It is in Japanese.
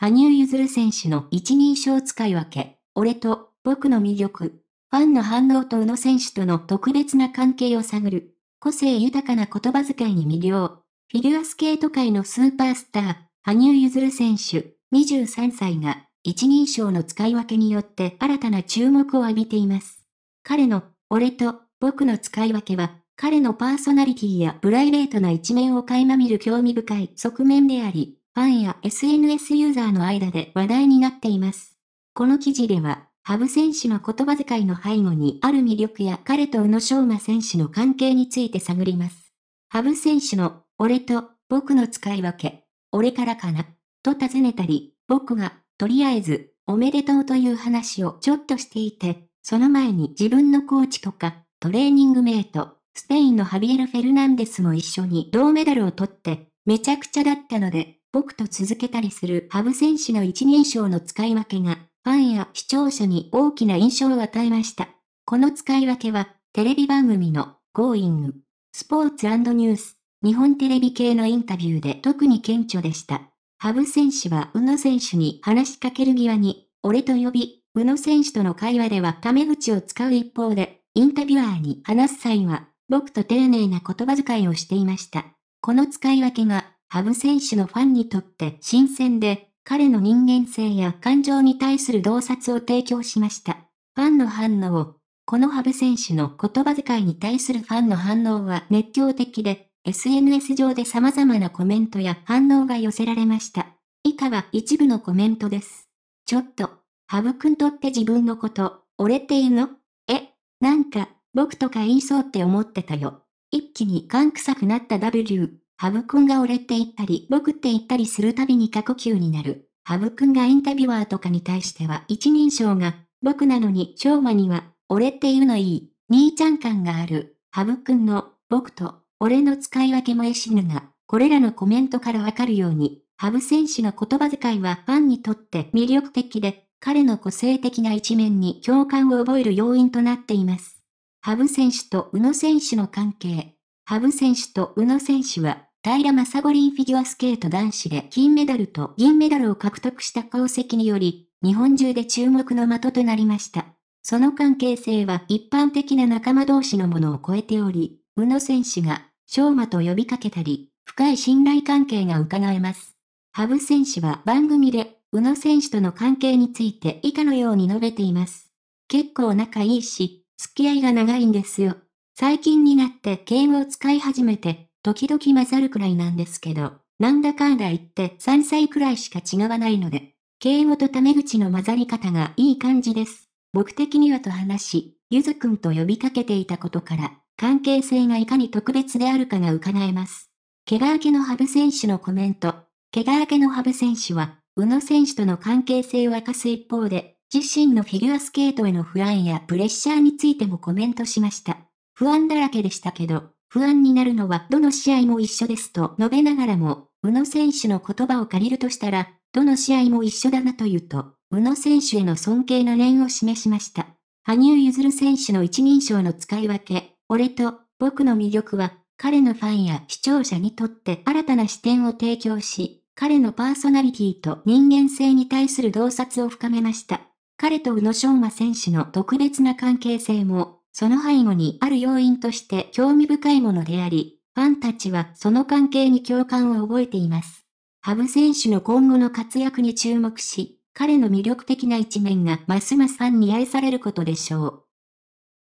羽生結弦選手の一人称使い分け、俺と僕の魅力、ファンの反応と宇野選手との特別な関係を探る、個性豊かな言葉遣いに魅了、フィギュアスケート界のスーパースター、羽生結弦選手、23歳が、一人称の使い分けによって新たな注目を浴びています。彼の、俺と、僕の使い分けは、彼のパーソナリティやプライベートな一面を垣間見る興味深い側面であり、ファンや SNS ユーザーの間で話題になっています。この記事では、羽生選手の言葉遣いの背後にある魅力や彼と宇野昌磨選手の関係について探ります。羽生選手の、俺と、僕の使い分け、俺からかな、と尋ねたり、僕が、とりあえず、おめでとうという話をちょっとしていて、その前に自分のコーチとか、トレーニングメイト、スペインのハビエル・フェルナンデスも一緒に銅メダルを取って、めちゃくちゃだったので、僕と続けたりする羽生選手の一人称の使い分けが、ファンや視聴者に大きな印象を与えました。この使い分けは、テレビ番組の Going、スポーツニュース、日本テレビ系のインタビューで特に顕著でした。羽生選手は宇野選手に話しかける際に、俺と呼び、宇野選手との会話ではタメ口を使う一方で、インタビュアーに話す際は、僕と丁寧な言葉遣いをしていました。この使い分けが、ハブ選手のファンにとって新鮮で、彼の人間性や感情に対する洞察を提供しました。ファンの反応このハブ選手の言葉遣いに対するファンの反応は熱狂的で、SNS 上で様々なコメントや反応が寄せられました。以下は一部のコメントです。ちょっと、ハブくんとって自分のこと、俺って言うのえ、なんか、僕とか言いそうって思ってたよ。一気に感臭くなった W。ハブ君が俺って言ったり、僕って言ったりするたびに過呼吸になる。ハブ君がインタビュアーとかに対しては一人称が、僕なのに昭和には、俺っていうのいい、兄ちゃん感がある。ハブ君の、僕と、俺の使い分けもえしぬが、これらのコメントからわかるように、ハブ選手の言葉遣いはファンにとって魅力的で、彼の個性的な一面に共感を覚える要因となっています。ハブ選手と宇野選手の関係。ハブ選手と宇野選手は、平正五輪フィギュアスケート男子で金メダルと銀メダルを獲得した功績により、日本中で注目の的となりました。その関係性は一般的な仲間同士のものを超えており、宇野選手が、昭和と呼びかけたり、深い信頼関係が伺えます。羽生選手は番組で、宇野選手との関係について以下のように述べています。結構仲いいし、付き合いが長いんですよ。最近になって敬語を使い始めて、時々混ざるくらいなんですけど、なんだかんだ言って3歳くらいしか違わないので、敬語とタメ口の混ざり方がいい感じです。僕的にはと話し、ゆずくんと呼びかけていたことから、関係性がいかに特別であるかが伺えます。怪我明けの羽生選手のコメント。怪我明けの羽生選手は、宇野選手との関係性を明かす一方で、自身のフィギュアスケートへの不安やプレッシャーについてもコメントしました。不安だらけでしたけど、不安になるのはどの試合も一緒ですと述べながらも、宇野選手の言葉を借りるとしたら、どの試合も一緒だなというと、宇野選手への尊敬の念を示しました。羽生結弦選手の一人称の使い分け、俺と僕の魅力は、彼のファンや視聴者にとって新たな視点を提供し、彼のパーソナリティと人間性に対する洞察を深めました。彼と宇野昌磨選手の特別な関係性もその背後にある要因として興味深いものであり、ファンたちはその関係に共感を覚えています。ハブ選手の今後の活躍に注目し、彼の魅力的な一面がますますファンに愛されることでしょう。